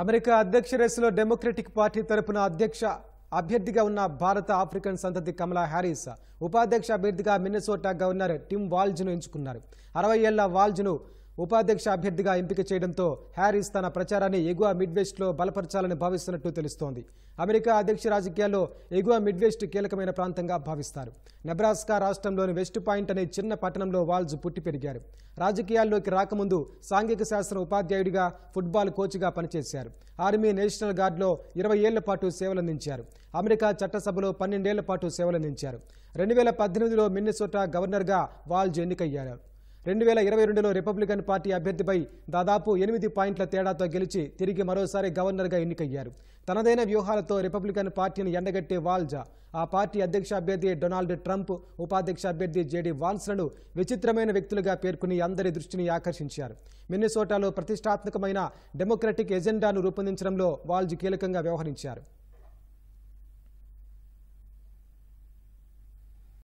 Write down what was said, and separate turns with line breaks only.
America అధ్యక్ష రేసులో democratic party తరపున అధ్యక్ష అభ్యర్థిగా ఉన్న భారత ఆఫ్రికన్ సంతతి కమలా హ్యారీస్ ఉపాధ్యక్ష అభ్యర్థిగా మిన్నెసోటా గవర్నర్ టిమ్ వాల్జ్ను ఎంచుకున్నారు అరవై ఏళ్ల వాల్జ్ను ఉపాధ్యక్ష అభ్యర్థిగా ఎంపిక చేయడంతో హ్యారీస్ తన ప్రచారాన్ని ఎగువ మిడ్వెస్ట్లో బలపరచాలని భావిస్తున్నట్టు తెలుస్తోంది అమెరికా అధ్యక్ష రాజకీయాల్లో ఎగువ మిడ్వెస్ట్ కీలకమైన ప్రాంతంగా భావిస్తారు నెబ్రాస్కా రాష్ట్రంలోని వెస్ట్ పాయింట్ అనే చిన్న పట్టణంలో వాల్జ్ పుట్టి పెరిగారు రాజకీయాల్లోకి రాకముందు సాంఘిక శాస్త్ర ఉపాధ్యాయుడిగా ఫుట్బాల్ కోచ్గా పనిచేశారు ఆర్మీ నేషనల్ గార్డ్లో ఇరవై ఏళ్ల పాటు సేవలందించారు అమెరికా చట్టసభలో పన్నెండేళ్ల పాటు సేవలందించారు రెండు వేల పద్దెనిమిదిలో మిన్నెసోటా గవర్నర్గా వాల్జ్ ఎన్నికయ్యారు రెండు వేల ఇరవై రెండులో రిపబ్లికన్ పార్టీ అభ్యర్థిపై దాదాపు ఎనిమిది పాయింట్ల తేడాతో గెలిచి తిరిగి మరోసారి గవర్నర్గా ఎన్నికయ్యారు తనదైన వ్యూహాలతో రిపబ్లికన్ పార్టీని ఎండగట్టే వాల్జా ఆ పార్టీ అధ్యక్ష అభ్యర్థి డొనాల్డ్ ట్రంప్ ఉపాధ్యక్ష అభ్యర్థి జేడీ వాల్స్లను విచిత్రమైన వ్యక్తులుగా పేర్కొని అందరి దృష్టిని ఆకర్షించారు మిన్నిసోటాలో ప్రతిష్టాత్మకమైన డెమోక్రటిక్ ఎజెండాను రూపొందించడంలో వాల్జ్ కీలకంగా వ్యవహరించారు